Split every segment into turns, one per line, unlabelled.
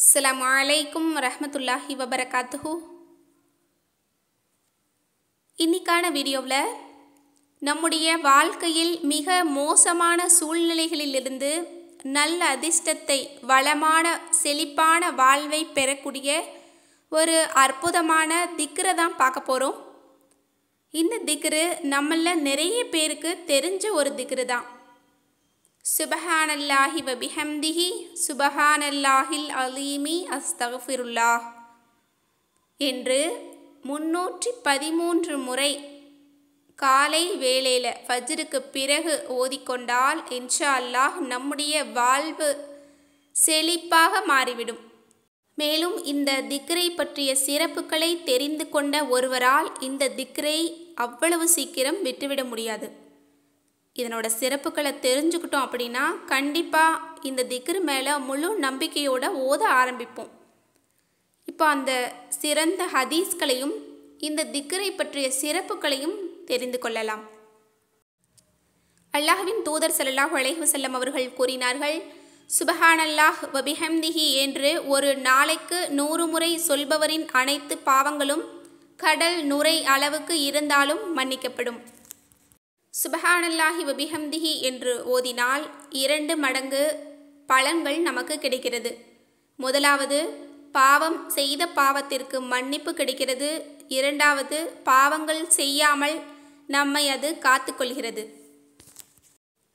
அஸ்லாம் வலைக்கும் ரஹமத்துல்லாஹி வபரகாத்துஹூ இன்னைக்கான வீடியோவில் நம்முடைய வாழ்க்கையில் மிக மோசமான சூழ்நிலைகளிலிருந்து நல்ல அதிர்ஷ்டத்தை வளமான செழிப்பான வாழ்வை பெறக்கூடிய ஒரு அற்புதமான திக்கரை தான் பார்க்க போகிறோம் இந்த திக்ரு நம்மள நிறைய பேருக்கு தெரிஞ்ச ஒரு திக்ரு தான் சுபஹானல்லாஹி வபிஹம்திஹி சுபஹானல்லாஹில் அலீமி அஸ்தகுல்லாஹ் என்று முன்னூற்றி பதிமூன்று முறை காலை வேளையில் ஃபஜ்ருக்கு பிறகு ஓதிக்கொண்டால் இன்ஷா அல்லாஹ் நம்முடைய வாழ்வு செழிப்பாக மாறிவிடும் மேலும் இந்த திக்ரை பற்றிய சிறப்புகளை தெரிந்து கொண்ட ஒருவரால் இந்த திக்ரை அவ்வளவு சீக்கிரம் விட்டுவிட முடியாது இதனோட சிறப்புகளை தெரிஞ்சுக்கிட்டோம் அப்படின்னா கண்டிப்பாக இந்த திக்ரு மேலே முழு நம்பிக்கையோடு ஓத ஆரம்பிப்போம் இப்போ அந்த சிறந்த ஹதீஸ்களையும் இந்த திக்கரை பற்றிய சிறப்புகளையும் தெரிந்து கொள்ளலாம் அல்லாஹ்வின் தூதர் சல்லாஹ் செல்லம் அவர்கள் கூறினார்கள் சுபஹானல்லாஹ் வபிஹம்திஹி என்று ஒரு நாளைக்கு நூறு முறை சொல்பவரின் அனைத்து பாவங்களும் கடல் நுரை அளவுக்கு இருந்தாலும் மன்னிக்கப்படும் சுபஹானல்லாஹி வபிஹம்திஹி என்று ஓதினால் இரண்டு மடங்கு பலன்கள் நமக்கு கிடைக்கிறது முதலாவது பாவம் செய்த பாவத்திற்கு மன்னிப்பு கிடைக்கிறது இரண்டாவது பாவங்கள் செய்யாமல் நம்மை அது காத்துக்கொள்கிறது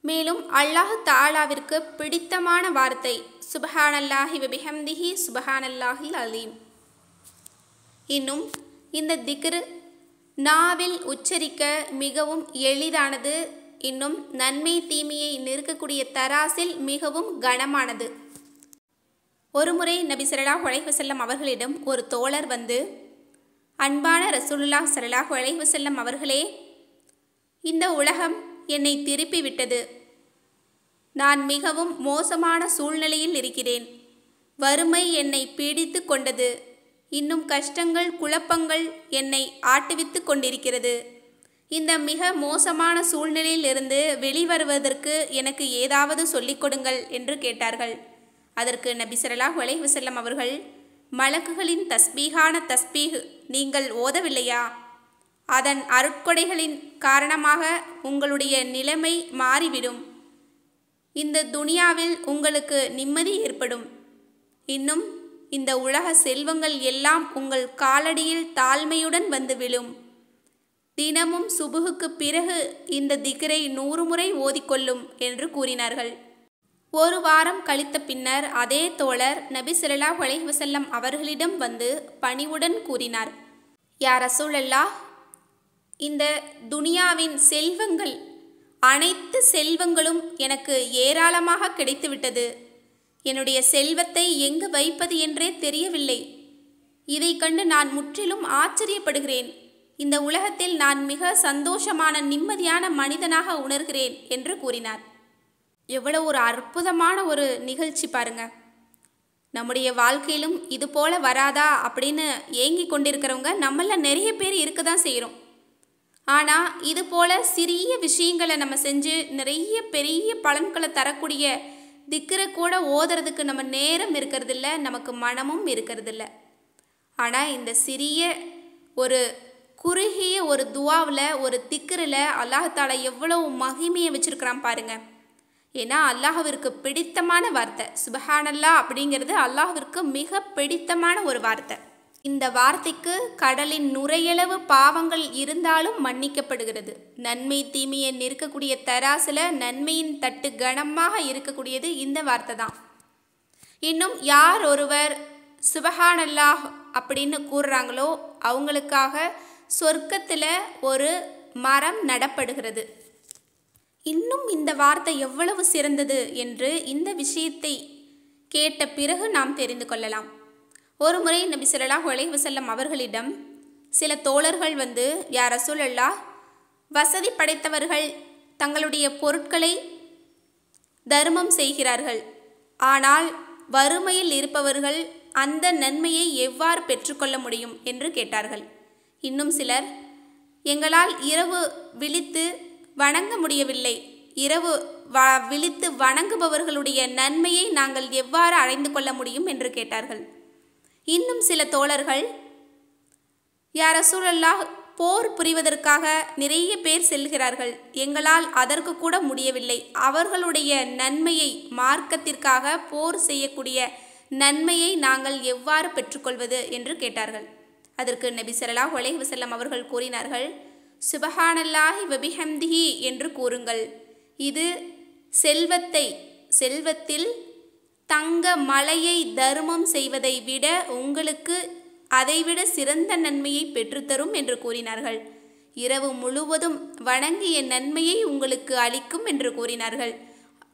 மேலும் அல்லாஹ் தாலாவிற்கு பிடித்தமான வார்த்தை சுபஹானல்லாஹி வபிஹம்திஹி சுபஹானல்லாஹில் அலீம் இன்னும் இந்த திக்ரு நாவில் உச்சரிக்க மிகவும் எளிதானது இன்னும் நன்மை தீமையை நிறுக்கக்கூடிய தராசில் மிகவும் கனமானது ஒருமுறை நபி சரலா செல்லம் அவர்களிடம் ஒரு தோழர் வந்து அன்பான ரசூலுல்லா சரலாஹ் செல்லம் அவர்களே இந்த உலகம் என்னை திருப்பி விட்டது நான் மிகவும் மோசமான சூழ்நிலையில் இருக்கிறேன் வறுமை என்னை பீடித்து கொண்டது இன்னும் கஷ்டங்கள் குழப்பங்கள் என்னை ஆட்டுவித்து கொண்டிருக்கிறது இந்த மிக மோசமான சூழ்நிலையிலிருந்து வெளிவருவதற்கு எனக்கு ஏதாவது சொல்லிக் கொடுங்கள் என்று கேட்டார்கள் அதற்கு நபி சல்லாஹ் வலைஹுசல்லம் அவர்கள் மலக்குகளின் தஸ்பீகான தஸ்பீஹ் நீங்கள் ஓதவில்லையா அதன் அருட்கொடைகளின் காரணமாக உங்களுடைய நிலைமை மாறிவிடும் இந்த துனியாவில் உங்களுக்கு நிம்மதி ஏற்படும் இன்னும் இந்த உலக செல்வங்கள் எல்லாம் உங்கள் காலடியில் தாழ்மையுடன் வந்து விழும் தினமும் சுபுகுக்கு பிறகு இந்த திகரை நூறு முறை ஓதிக்கொள்ளும் என்று கூறினார்கள் ஒரு வாரம் கழித்த பின்னர் அதே தோழர் நபி சிலலா அவர்களிடம் வந்து பணிவுடன் கூறினார் யார் அசூலல்லா இந்த துனியாவின் செல்வங்கள் அனைத்து செல்வங்களும் எனக்கு ஏராளமாக கிடைத்துவிட்டது என்னுடைய செல்வத்தை எங்கு வைப்பது என்றே தெரியவில்லை இதை கண்டு நான் முற்றிலும் ஆச்சரியப்படுகிறேன் இந்த உலகத்தில் நான் மிக சந்தோஷமான நிம்மதியான மனிதனாக உணர்கிறேன் என்று கூறினார் எவ்வளோ ஒரு அற்புதமான ஒரு நிகழ்ச்சி பாருங்க நம்முடைய வாழ்க்கையிலும் இது போல வராதா அப்படின்னு ஏங்கி கொண்டிருக்கிறவங்க நம்மள நிறைய பேர் இருக்க தான் செய்கிறோம் ஆனால் இது போல சிறிய விஷயங்களை நம்ம செஞ்சு நிறைய பெரிய பலன்களை தரக்கூடிய திக்கரை கூட ஓதுறதுக்கு நம்ம நேரம் இருக்கிறதில்ல நமக்கு மனமும் இருக்கிறதில்ல ஆனால் இந்த சிறிய ஒரு குறுகிய ஒரு துவாவில் ஒரு திக்கரில் அல்லாஹாலா எவ்வளவு மகிமையை வச்சுருக்கிறான் பாருங்கள் ஏன்னா அல்லாஹவிற்கு பிடித்தமான வார்த்தை சுபஹானல்லா அப்படிங்கிறது அல்லாஹிற்கு மிக பிடித்தமான ஒரு வார்த்தை இந்த வார்த்தைக்கு கடலின் நுரையளவு பாவங்கள் இருந்தாலும் மன்னிக்கப்படுகிறது நன்மை தீமையை நிற்கக்கூடிய தராசில் நன்மையின் தட்டு கனமாக இருக்கக்கூடியது இந்த வார்த்தை தான் இன்னும் யார் ஒருவர் சுபஹானல்லாஹ் அப்படின்னு கூறுறாங்களோ அவங்களுக்காக சொர்க்கத்தில் ஒரு மரம் நடப்படுகிறது இன்னும் இந்த வார்த்தை எவ்வளவு சிறந்தது என்று இந்த விஷயத்தை கேட்ட பிறகு நாம் தெரிந்து கொள்ளலாம் முறை நபி சொல்லலாம் உலகி செல்லம் அவர்களிடம் சில தோழர்கள் வந்து யார் ரசூலல்லா வசதி படைத்தவர்கள் தங்களுடைய பொருட்களை தர்மம் செய்கிறார்கள் ஆனால் வறுமையில் இருப்பவர்கள் அந்த நன்மையை எவ்வாறு பெற்றுக்கொள்ள முடியும் என்று கேட்டார்கள் இன்னும் சிலர் எங்களால் இரவு விழித்து வணங்க முடியவில்லை இரவு வ விழித்து வணங்குபவர்களுடைய நன்மையை நாங்கள் எவ்வாறு அடைந்து கொள்ள முடியும் என்று கேட்டார்கள் இன்னும் சில தோழர்கள் யார சூழல்லா போர் புரிவதற்காக நிறைய பேர் செல்கிறார்கள் எங்களால் அதற்கு கூட முடியவில்லை அவர்களுடைய நன்மையை மார்க்கத்திற்காக போர் செய்யக்கூடிய நன்மையை நாங்கள் எவ்வாறு பெற்றுக்கொள்வது என்று கேட்டார்கள் அதற்கு நபி சொல்லா ஒலேஹ் வசல்லம் அவர்கள் கூறினார்கள் சுபஹானல்லாஹி வபிஹம்திஹி என்று கூறுங்கள் இது செல்வத்தை செல்வத்தில் தங்க மலையை தருமம் செய்வதை விட உங்களுக்கு அதைவிட சிறந்த நன்மையை பெற்றுத்தரும் என்று கூறினார்கள் இரவு முழுவதும் வணங்கிய நன்மையை உங்களுக்கு அளிக்கும் என்று கூறினார்கள்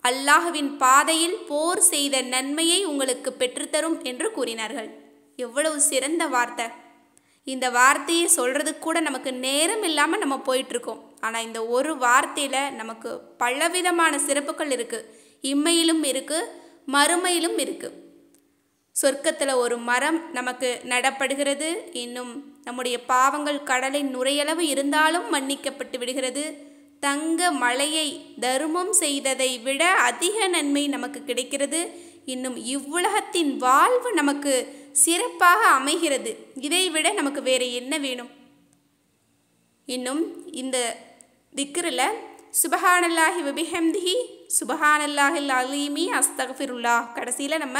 அல்லாஹுவின் பாதையில் போர் செய்த நன்மையை உங்களுக்கு பெற்றுத்தரும் என்று கூறினார்கள் எவ்வளவு சிறந்த வார்த்தை இந்த வார்த்தையை சொல்கிறது கூட நமக்கு நேரம் இல்லாமல் நம்ம போயிட்டுருக்கோம் ஆனால் இந்த ஒரு வார்த்தையில் நமக்கு பலவிதமான சிறப்புகள் இருக்குது இம்மையிலும் இருக்குது மறுமையிலும் இருக்குது சொர்க்கத்தில் ஒரு மரம் நமக்கு நடப்படுகிறது இன்னும் நம்முடைய பாவங்கள் கடலை நுரையளவு இருந்தாலும் மன்னிக்கப்பட்டு விடுகிறது தங்க மலையை தர்மம் செய்ததை விட அதிக நன்மை நமக்கு கிடைக்கிறது இன்னும் இவ்வுலகத்தின் வாழ்வு நமக்கு சிறப்பாக அமைகிறது இதை விட நமக்கு வேறு என்ன வேணும் இன்னும் இந்த திக்கரில் சுபஹானல்லாஹி விபிஹம்திஹி சுபஹானல்லாஹில் அலீமி அஸ்தகஃபிருல்லாஹ் கடைசியில் நம்ம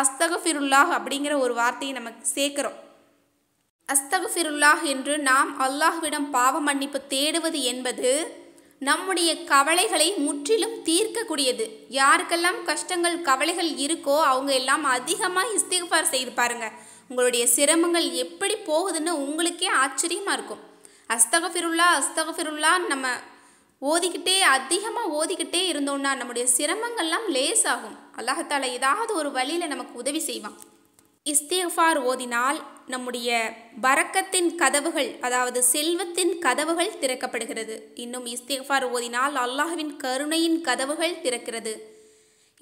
அஸ்தகஃபிருல்லாஹ் அப்படிங்கிற ஒரு வார்த்தையை நம்ம சேர்க்குறோம் அஸ்தகஃபிருல்லாஹ் என்று நாம் அல்லாஹ்விடம் பாவ மன்னிப்பு தேடுவது என்பது நம்முடைய கவலைகளை முற்றிலும் தீர்க்கக்கூடியது யாருக்கெல்லாம் கஷ்டங்கள் கவலைகள் இருக்கோ அவங்க எல்லாம் அதிகமாக இஸ்திகார் செய்து பாருங்கள் உங்களுடைய சிரமங்கள் எப்படி போகுதுன்னு உங்களுக்கே ஆச்சரியமாக இருக்கும் அஸ்தகஃபிருல்லா அஸ்தகஃபிருல்லான்னு நம்ம ஓதிக்கிட்டே அதிகமாக ஓதிக்கிட்டே இருந்தோம்னா நம்முடைய சிரமங்கள்லாம் லேசாகும் அல்லாஹத்தால் ஏதாவது ஒரு வழியில் நமக்கு உதவி செய்வான் இஸ்திஃபார் ஓதினால் நம்முடைய பறக்கத்தின் கதவுகள் அதாவது செல்வத்தின் கதவுகள் திறக்கப்படுகிறது இன்னும் இஸ்திஃபார் ஓதினால் அல்லாஹுவின் கருணையின் கதவுகள் திறக்கிறது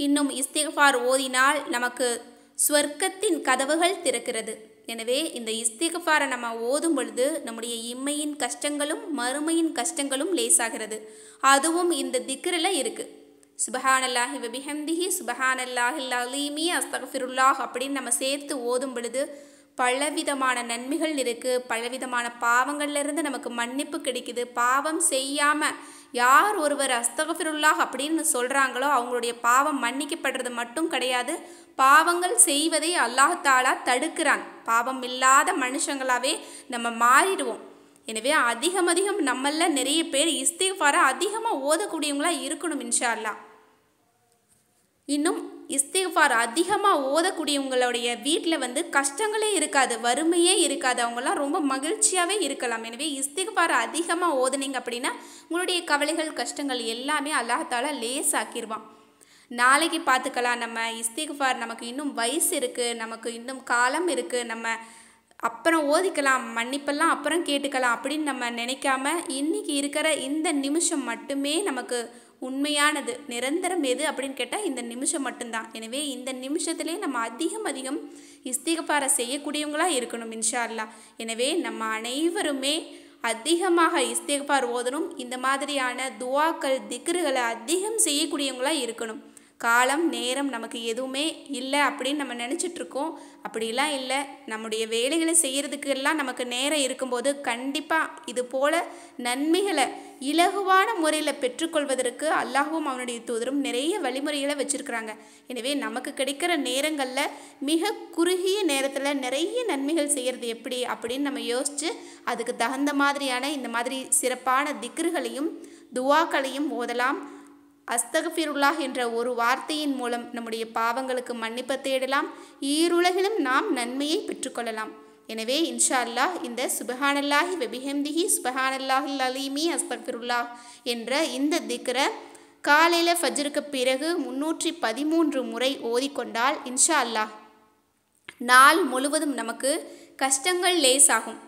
இன்னும் இஸ்திஃபார் ஓதினால் நமக்கு ஸ்வர்க்கத்தின் கதவுகள் திறக்கிறது எனவே இந்த இஸ்திகஃபாரை நம்ம ஓதும் பொழுது நம்முடைய இம்மையின் கஷ்டங்களும் மறுமையின் கஷ்டங்களும் லேசாகிறது அதுவும் இந்த திக்ரில் இருக்குது சுபஹானல்லாஹி வபிஹம்திஹி சுபஹானல்லாஹில் அலீமி அஸ்தகஃபிருல்லாஹ் அப்படின்னு நம்ம சேர்த்து ஓதும் பொழுது பலவிதமான நன்மைகள் இருக்குது பலவிதமான பாவங்கள்லேருந்து நமக்கு மன்னிப்பு கிடைக்குது பாவம் செய்யாமல் யார் ஒருவர் அஸ்தகஃபிருல்லாஹ் அப்படின்னு சொல்கிறாங்களோ அவங்களுடைய பாவம் மன்னிக்கப்படுறது மட்டும் கிடையாது பாவங்கள் செய்வதை அல்லாஹாலா தடுக்கிறான் பாவம் இல்லாத மனுஷங்களாகவே நம்ம மாறிடுவோம் எனவே அதிகம் அதிகம் நம்மள நிறைய பேர் இஸ்திஃபாரை அதிகமாக ஓதக்கூடியவங்களாக இருக்கணும் இன்ஷா அல்லா இன்னும் இஸ்திஃபார் அதிகமாக ஓதக்கூடியவங்களுடைய வீட்டில் வந்து கஷ்டங்களே இருக்காது வறுமையே இருக்காது அவங்களாம் ரொம்ப மகிழ்ச்சியாகவே இருக்கலாம் எனவே இஸ்திஃபார் அதிகமாக ஓதுனீங்க அப்படின்னா உங்களுடைய கவலைகள் கஷ்டங்கள் எல்லாமே அல்லாஹால லேசாக்கிடுவான் நாளைக்கு பார்த்துக்கலாம் நம்ம ஃபார் நமக்கு இன்னும் வயசு இருக்குது நமக்கு இன்னும் காலம் இருக்குது நம்ம அப்புறம் ஓதிக்கலாம் மன்னிப்பெல்லாம் அப்புறம் கேட்டுக்கலாம் அப்படின்னு நம்ம நினைக்காம இன்றைக்கி இருக்கிற இந்த நிமிஷம் மட்டுமே நமக்கு உண்மையானது நிரந்தரம் எது அப்படின்னு கேட்டால் இந்த நிமிஷம் மட்டும்தான் எனவே இந்த நிமிஷத்துலேயே நம்ம அதிகம் அதிகம் இஸ்திகபாரை செய்யக்கூடியவங்களாக இருக்கணும் இன்ஷால்லா எனவே நம்ம அனைவருமே அதிகமாக இஸ்திகபார் ஓதணும் இந்த மாதிரியான துவாக்கள் திக்ருகளை அதிகம் செய்யக்கூடியவங்களாக இருக்கணும் காலம் நேரம் நமக்கு எதுவுமே இல்லை அப்படின்னு நம்ம நினச்சிட்ருக்கோம் அப்படிலாம் இல்லை நம்முடைய வேலைகளை செய்கிறதுக்கெல்லாம் நமக்கு நேரம் இருக்கும்போது கண்டிப்பாக இது போல் நன்மைகளை இலகுவான முறையில் பெற்றுக்கொள்வதற்கு அல்லாஹும் அவனுடைய தூதரும் நிறைய வழிமுறைகளை வச்சுருக்கிறாங்க எனவே நமக்கு கிடைக்கிற நேரங்களில் மிக குறுகிய நேரத்தில் நிறைய நன்மைகள் செய்கிறது எப்படி அப்படின்னு நம்ம யோசித்து அதுக்கு தகுந்த மாதிரியான இந்த மாதிரி சிறப்பான திக்ருகளையும் துவாக்களையும் ஓதலாம் அஸ்தகஃபிருல்லாஹ் என்ற ஒரு வார்த்தையின் மூலம் நம்முடைய பாவங்களுக்கு மன்னிப்பு தேடலாம் ஈருலகிலும் நாம் நன்மையை பெற்றுக்கொள்ளலாம் எனவே இன்ஷா அல்லாஹ் இந்த சுபஹானல்லாஹி வெபிஹம்திஹி சுபஹானல்லாஹில் அலீமி அஸ்தக்ஃபிருல்லாஹ் என்ற இந்த திக்ர காலையில் ஃபஜ்ருக்கு பிறகு முன்னூற்றி பதிமூன்று முறை ஓதிக்கொண்டால் இன்ஷா அல்லாஹ் நாள் முழுவதும் நமக்கு கஷ்டங்கள் லேசாகும்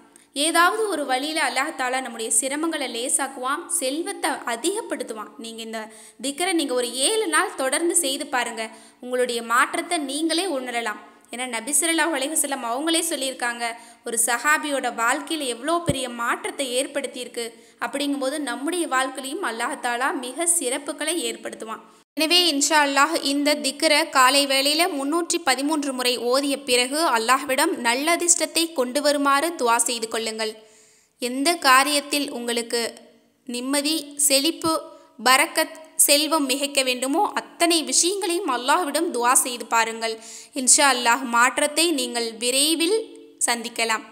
ஏதாவது ஒரு வழியில் அல்லாஹால நம்முடைய சிரமங்களை லேசாக்குவான் செல்வத்தை அதிகப்படுத்துவான் நீங்கள் இந்த திக்கரை நீங்கள் ஒரு ஏழு நாள் தொடர்ந்து செய்து பாருங்கள் உங்களுடைய மாற்றத்தை நீங்களே உணரலாம் ஏன்னா நபிசுல்லா உலகசலம் அவங்களே சொல்லியிருக்காங்க ஒரு சஹாபியோட வாழ்க்கையில் எவ்வளோ பெரிய மாற்றத்தை ஏற்படுத்தியிருக்கு அப்படிங்கும்போது நம்முடைய வாழ்க்கையிலையும் அல்லாஹாலா மிக சிறப்புகளை ஏற்படுத்துவான் எனவே இன்ஷா அல்லாஹ் இந்த திக்கர காலை வேளையில் முன்னூற்றி பதிமூன்று முறை ஓதிய பிறகு அல்லாஹ்விடம் நல்ல அதிர்ஷ்டத்தை கொண்டு வருமாறு துவா செய்து கொள்ளுங்கள் எந்த காரியத்தில் உங்களுக்கு நிம்மதி செழிப்பு பரக்கத் செல்வம் மிகைக்க வேண்டுமோ அத்தனை விஷயங்களையும் அல்லாஹ்விடம் துவா செய்து பாருங்கள் இன்ஷா அல்லாஹ் மாற்றத்தை நீங்கள் விரைவில் சந்திக்கலாம்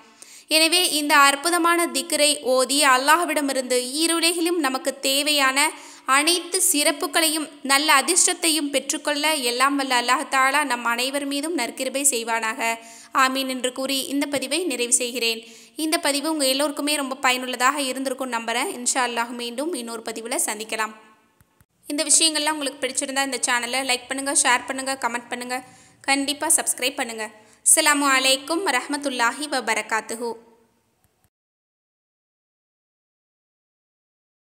எனவே இந்த அற்புதமான திக்கரை ஓதி அல்லாஹ்விடமிருந்து ஈருலகிலும் நமக்கு தேவையான அனைத்து சிறப்புகளையும் நல்ல அதிர்ஷ்டத்தையும் பெற்றுக்கொள்ள எல்லாம் வல்ல அல்லாஹாலா நம் அனைவர் மீதும் நற்கிருபை செய்வானாக ஆமீன் என்று கூறி இந்த பதிவை நிறைவு செய்கிறேன் இந்த பதிவு உங்கள் எல்லோருக்குமே ரொம்ப பயனுள்ளதாக இருந்திருக்கும் நம்புகிறேன் இன்ஷா அல்லாஹ் மீண்டும் இன்னொரு பதிவில் சந்திக்கலாம் இந்த விஷயங்கள்லாம் உங்களுக்கு பிடிச்சிருந்தா இந்த சேனலை லைக் பண்ணுங்கள் ஷேர் பண்ணுங்கள் கமெண்ட் பண்ணுங்கள் கண்டிப்பாக சப்ஸ்கிரைப் பண்ணுங்கள் அஸ்லாம் அலைக்கும் வரமத்துல்லாஹி வபரகாத்துஹூ